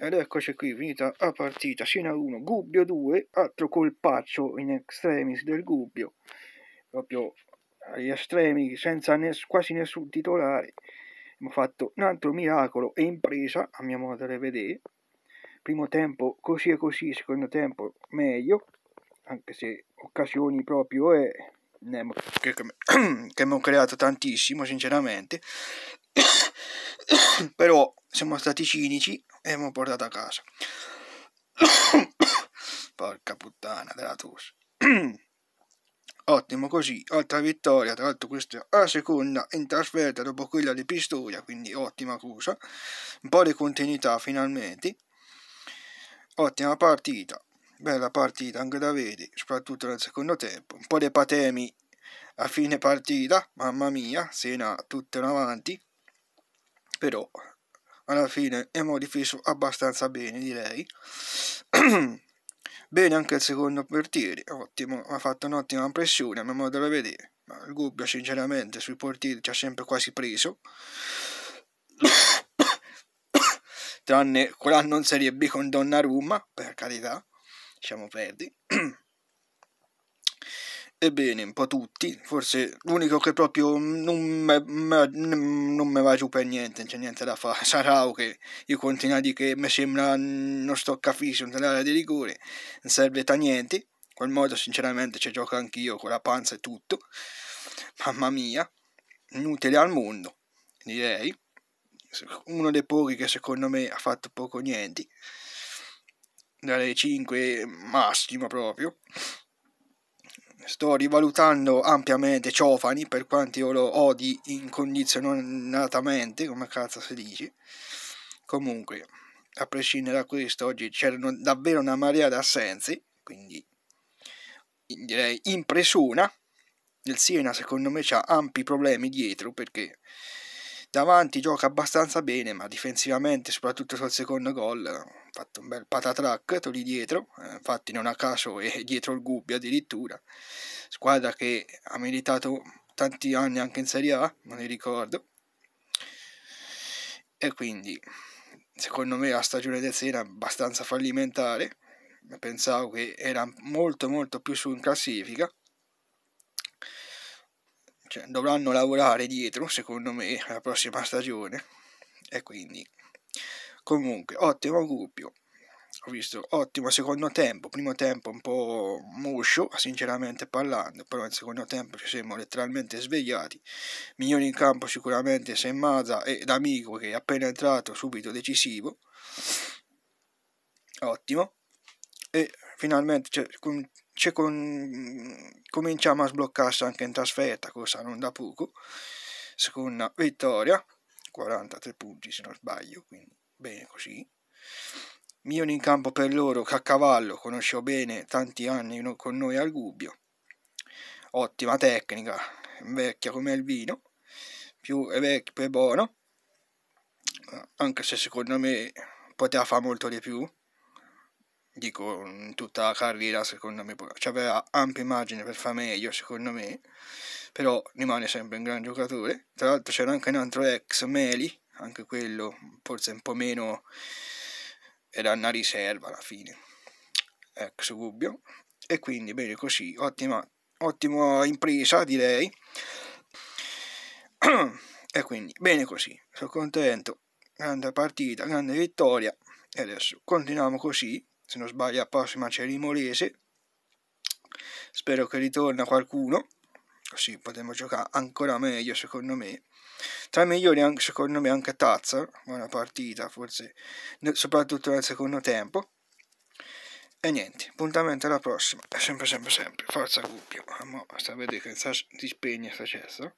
Ed eccoci qui, finita la partita, Scena 1, Gubbio 2, altro colpaccio in extremis del Gubbio, proprio agli estremi, senza ness quasi nessun titolare. Abbiamo fatto un altro miracolo e impresa, a mio modo di vedere. Primo tempo così e così, secondo tempo meglio, anche se occasioni proprio eh, e... È... Che, che abbiamo creato tantissimo sinceramente però siamo stati cinici hemos portato a casa. Porca puttana della tosse. Ottimo così, altra vittoria, tra l'altro questa è la seconda in trasferta dopo quella di Pistoia, quindi ottima cosa. Un po' di continuità finalmente. Ottima partita, bella partita anche da vedi, soprattutto nel secondo tempo. Un po' di patemi a fine partita, mamma mia, Sena tutto in avanti. Però alla fine abbiamo difeso abbastanza bene direi bene anche il secondo portiere ottimo ha fatto un'ottima impressione a mio modo di vedere ma il Gubbio sinceramente sui portieri ci ha sempre quasi preso tranne quella non Serie B con Donnarumma per carità diciamo perdi Ebbene, un po' tutti, forse l'unico che proprio non me, me, non me va giù per niente, non c'è niente da fare, sarà o che io continuo a dire che mi sembra uno stoccafisso in capire un'area di rigore, non serve a niente, in quel modo sinceramente ci gioco anch'io con la panza e tutto, mamma mia, inutile al mondo, direi, uno dei pochi che secondo me ha fatto poco niente, dalle 5 massimo proprio sto rivalutando ampiamente Ciofani per quanto io lo odi incondizionatamente, come cazzo si dice. Comunque, a prescindere da questo, oggi c'erano davvero una marea d'assenze, quindi direi in presuna. Il Siena secondo me ha ampi problemi dietro perché Davanti gioca abbastanza bene, ma difensivamente, soprattutto sul secondo gol, ha fatto un bel patatraccato lì dietro, eh, infatti non a caso è dietro il Gubbio addirittura. Squadra che ha militato tanti anni anche in Serie A, non li ricordo. E quindi, secondo me, la stagione del Sena è abbastanza fallimentare. Pensavo che era molto molto più su in classifica, cioè, dovranno lavorare dietro, secondo me, la prossima stagione. E quindi, comunque, ottimo Gubbio. Ho visto ottimo secondo tempo, primo tempo un po' moscio, sinceramente parlando, però nel secondo tempo ci siamo letteralmente svegliati. Migliori in campo sicuramente Semmaza e D'Amico che è appena entrato subito decisivo. Ottimo. E finalmente cioè, com- cioè, con- cominciamo a sbloccarsi anche in trasferta, cosa non da poco. Seconda vittoria, 43 punti se non sbaglio, quindi bene così. Milioni in campo per loro, che a cavallo conoscevo bene tanti anni con noi al Gubbio. Ottima tecnica, vecchia come il vino, più è vecchio più è buono, anche se secondo me poteva fare molto di più dico in mm, tutta la carriera secondo me cioè, aveva ampia margine per fare meglio secondo me però rimane sempre un gran giocatore tra l'altro c'era anche un altro ex Meli anche quello forse un po' meno era una riserva alla fine ex Gubbio e quindi bene così ottima, ottima impresa direi e quindi bene così sono contento grande partita grande vittoria e adesso continuiamo così se non sbaglio la prossima c'è Rimolese, spero che ritorna qualcuno, così potremo giocare ancora meglio secondo me. Tra i migliori anche, secondo me anche Tazza, buona partita forse, soprattutto nel secondo tempo. E niente, appuntamento alla prossima, sempre sempre sempre, forza Gubbio, ma sta a vedere che si spegne sta cesta.